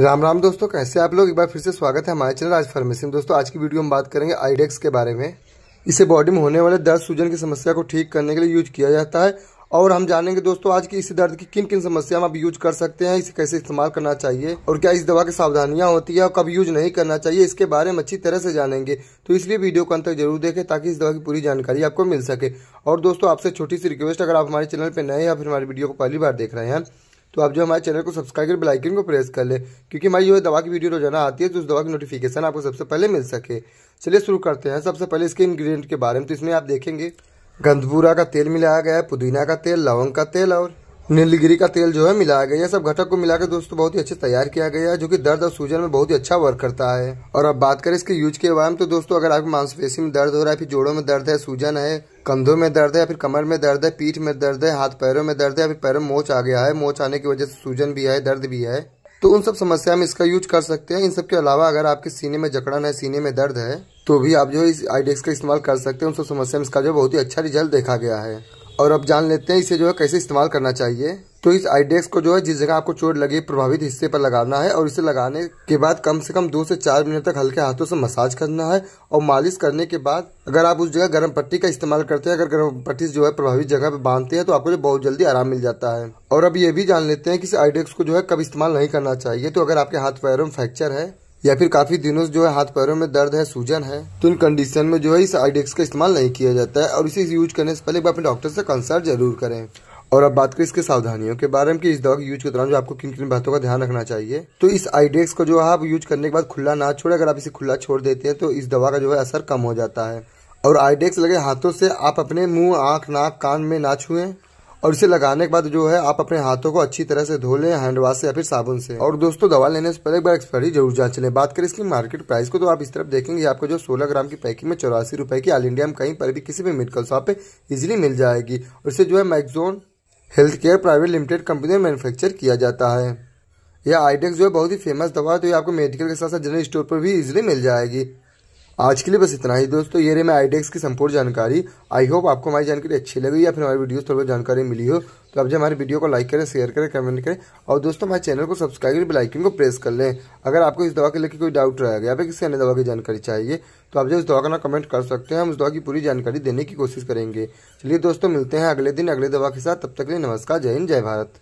राम राम दोस्तों कैसे आप लोग एक बार फिर से स्वागत है हमारे चैनल आज फार्मेसी में दोस्तों आज की वीडियो में बात करेंगे आईडेक्स के बारे में इसे बॉडी में होने वाले दर्द सूजन की समस्या को ठीक करने के लिए यूज किया जाता है और हम जानेंगे दोस्तों आज की इस दर्द की किन किन समस्या में आप यूज कर सकते हैं इसे कैसे इस्तेमाल करना चाहिए और क्या इस दवा की सावधानियां होती है और कब यूज नहीं करना चाहिए इसके बारे में अच्छी तरह से जानेंगे तो इसलिए वीडियो को अंत तक जरूर देखें ताकि इस दवा की पूरी जानकारी आपको मिल सके और दोस्तों आपसे छोटी सी रिक्वेस्ट अगर आप हमारे चैनल पर नए या फिर हमारी वीडियो को पहली बार देख रहे हैं तो आप जो हमारे चैनल को सब्सक्राइब कर बेलाइकन को प्रेस कर ले क्योंकि हमारी जो है दवा की वीडियो रोजाना आती है तो उस दवा की नोटिफिकेशन आपको सबसे पहले मिल सके चलिए शुरू करते हैं सबसे पहले इसके इन्ग्रीडियंट के बारे में तो इसमें आप देखेंगे गंदपूरा का तेल मिलाया गया है पुदीना का तेल लवंग का तेल और नीलगिरी का तेल जो है मिलाया गया सब घटक को मिलाकर दोस्तों बहुत ही अच्छे तैयार किया गया है जो कि दर्द और सूजन में बहुत ही अच्छा वर्क करता है और अब बात करें इसके यूज के बारे में तो दोस्तों अगर आपकी मांसपेशी में दर्द हो रहा है फिर जोड़ों में दर्द है सूजन है कंधों में दर्द है या फिर कमर में दर्द है पीठ में दर्द है हाथ पैरों में दर्द है या फिर पैरों में मोच आ गया है मोच आने की वजह से सूजन भी है दर्द भी है तो उन सब समस्या में इसका यूज कर सकते हैं इन सब के अलावा अगर आपके सीने में जकड़न है सीने में दर्द है तो भी आप जो है इस आईडेक्स का इस्तेमाल कर सकते हैं उन सब समस्या में इसका जो बहुत ही अच्छा रिजल्ट देखा गया है और अब जान लेते हैं इसे जो है कैसे इस्तेमाल करना चाहिए तो इस आईडेक्स को जो है जिस जगह आपको चोट लगी प्रभावित हिस्से पर लगाना है और इसे लगाने के बाद कम से कम दो से चार मिनट तक हल्के हाथों से मसाज करना है और मालिश करने के बाद अगर आप उस जगह गर्म पट्टी का इस्तेमाल करते हैं अगर गर्म पट्टी जो है प्रभावित जगह पर बांधते हैं तो आपको जो बहुत जल्दी आराम मिल जाता है और अब ये भी जान लेते हैं कि इस आईडेक्स को जो है कब इस्तेमाल नहीं करना चाहिए तो अगर आपके हाथ पैरों में फ्रैक्चर है या फिर काफी दिनों से जो है हाथ पैरों में दर्द है सूजन है तो इन कंडीशन में जो है इस आईडेक्स का इस्तेमाल नहीं किया जाता है और इसे यूज करने से पहले एक बार अपने डॉक्टर से कंसल्ट जरूर करें और अब बात करें इसके सावधानियों के बारे में कि इस दवा के यूज के दौरान जो आपको किन किन बातों का ध्यान रखना चाहिए तो इस आईडेक्स को जो है आप यूज करने के बाद खुला ना छोड़े अगर आप इसे खुला छोड़ देते हैं तो इस दवा का जो है असर कम हो जाता है और आईडेक्स लगे हाथों से आप अपने मुंह आंख नाक कान में ना छुएं और इसे लगाने के बाद जो है आप अपने हाथों को अच्छी तरह से धो लें हैंड वॉश से या फिर साबुन से और दोस्तों दवा लेने से पहले एक बार एक्सपायरी जरूर जांच लें बात करें इसकी मार्केट प्राइस को तो आप इस तरफ देखेंगे आपको जो सोलह ग्राम की पैकिंग में चौरासी रुपए की ऑल इंडिया में कहीं पर भी किसी भी मेडिकल शॉप पे इजिली मिल जाएगी और इसे जो है Magzone health care private limited company में मैनुफेक्चर किया जाता है यह आईडेक्स जो है बहुत ही फेमस दवा है तो ये आपको मेडिकल के साथ साथ जनरल स्टोर पर भी इजिली मिल जाएगी आज के लिए बस इतना ही दोस्तों ये रही मैं आईडेक्स की संपूर्ण जानकारी आई होप आपको हमारी जानकारी अच्छी लगी या फिर हमारी वीडियो थोड़ी बहुत जानकारी मिली हो तो आप जो हमारे वीडियो को लाइक करें शेयर करें कमेंट करें और दोस्तों हमारे चैनल को सब्सक्राइब करें बेलाइकन को प्रेस कर लें अगर आपको इस दवा के लेकर कोई डाउट रहेगा या फिर किसी अन्य दवा की जानकारी चाहिए तो आप जो इस दवा का ना कमेंट कर सकते हैं हम उस दवा की पूरी जानकारी देने की कोशिश करेंगे चलिए दोस्तों मिलते हैं अगले दिन अगले दवा के साथ तब तक के लिए नमस्कार जय हिंद जय भारत